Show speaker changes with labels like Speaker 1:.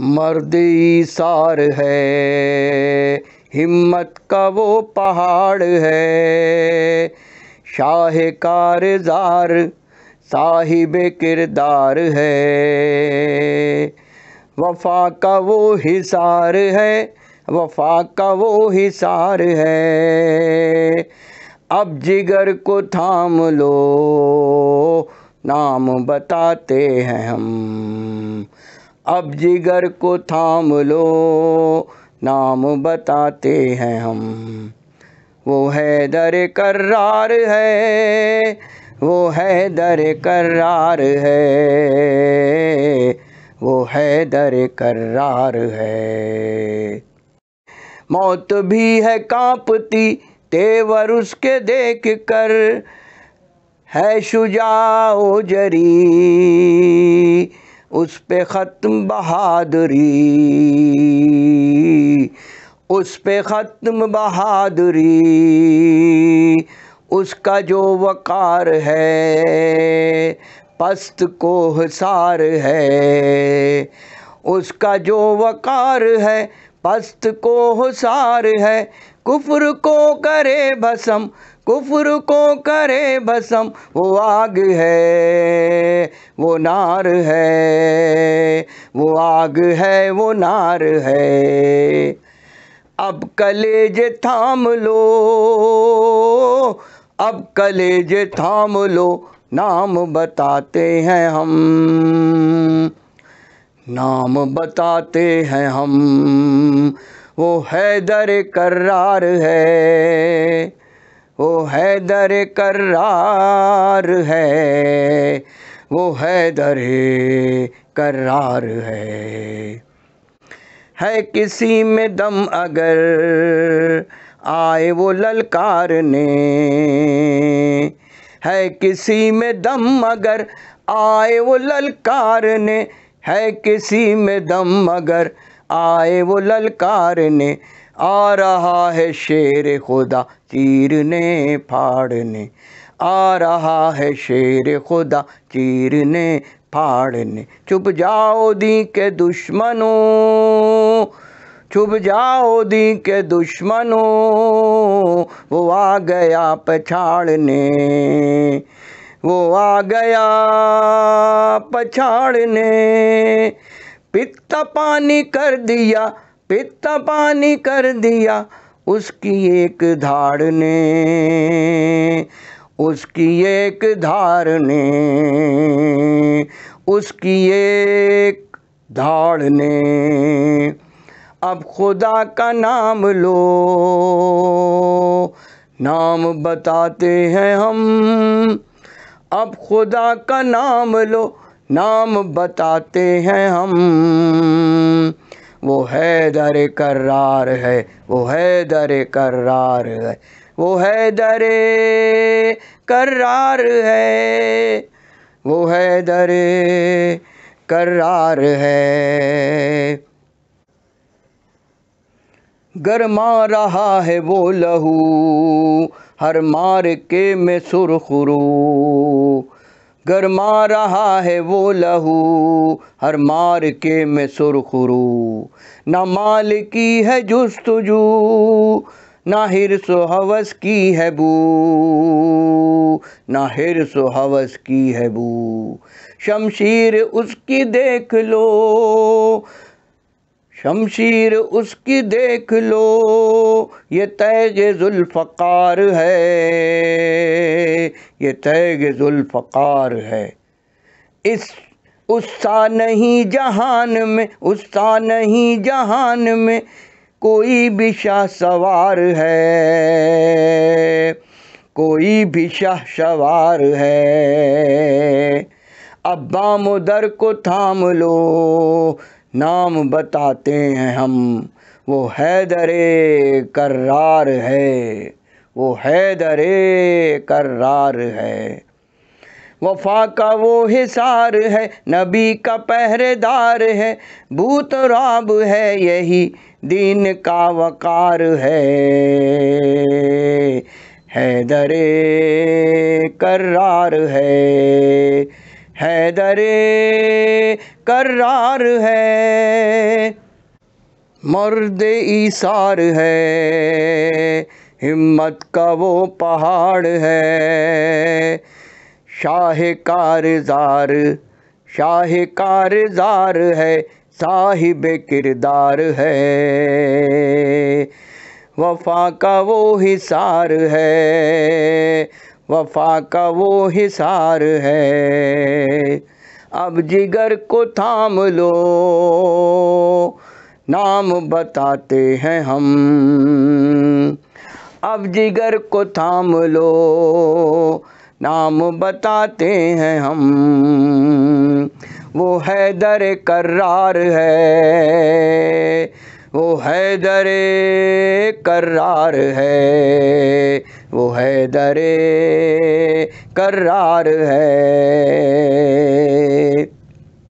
Speaker 1: मर्द ईसार है हिम्मत का वो पहाड़ है शाह कारजार साहिब किरदार है वफा का वो हिसार है वफा का वो हिसार है अब जिगर को थाम लो नाम बताते हैं हम अब जिगर को थाम लो नाम बताते हैं हम वो है दर करार है वो है दर करार है वो है दर करार है मौत भी है कांपती तेवर उसके देख कर है शुजाओ जरी उस पे ख़त्म बहादुरी उस पे ख़त्म बहादुरी उसका जो वकार है पस्त को हसार है उसका जो वकार है पस्त को हसार है कुफर को करे भसम कुफर को करे भसम वो आग है वो नार है वो आग है वो नार है अब कलेज थाम लो अब कलेज थाम लो नाम बताते हैं हम नाम बताते हैं हम वो हैदर करार है वो हैदर करार है वो हैदर करार है है किसी में दम अगर आए वो ललकार ने है किसी में दम अगर आए वो ललकार ने है किसी में दम अगर आए वो ललकारने आ रहा है शेर खुदा चीरने फाड़ने आ रहा है शेर खुदा चीरने फाड़ने चुप जाओ दी के दुश्मनों छुप जाओ दी के दुश्मनों वो आ गया पछाड़ने वो आ गया पछाड़ने पित्त पानी कर दिया पित्त पानी कर दिया उसकी एक धार ने उसकी एक धार ने उसकी एक धाड़ ने अब खुदा का नाम लो नाम बताते हैं हम अब खुदा का नाम लो नाम बताते हैं हम वो है दर करार है वो है दर करार है वो है दर करार है वो है दर करार है गरमा रहा है वो लहू हर मार के में सुरखुरू गरमा रहा है वो लहू हर मार के में सुरखुरू ना माल की है जुस्तजू ना सो हवस की है बू ना हिरस हवस की है बू शमशीर उसकी देख लो शमशीर उसकी देख लो ये तैग जुल्फ़कार है ये तैग जुल्फ़कार है इस उस्ता नहीं जहान में उस्ता नहीं जहान में कोई भी शाह सवार है कोई भी शाह सवार है अब्बा मुदर को थाम लो नाम बताते हैं हम वो हैदर करार है वो हैदर करार है वफा का वो हिसार है नबी का पहरेदार है भूत राब है यही दीन का वकार है हैदर करार है हैदर करार है मर्द ईसार है हिम्मत का वो पहाड़ है शाह कारजार शाह कारजार है साहिब किरदार है वफा का वो हिसार है वफा का वो हिसार है अब जिगर को थाम लो नाम बताते हैं हम अब जिगर को थाम लो नाम बताते हैं हम वो हैदर करार है वो है दरे करार है वो है दरे करार है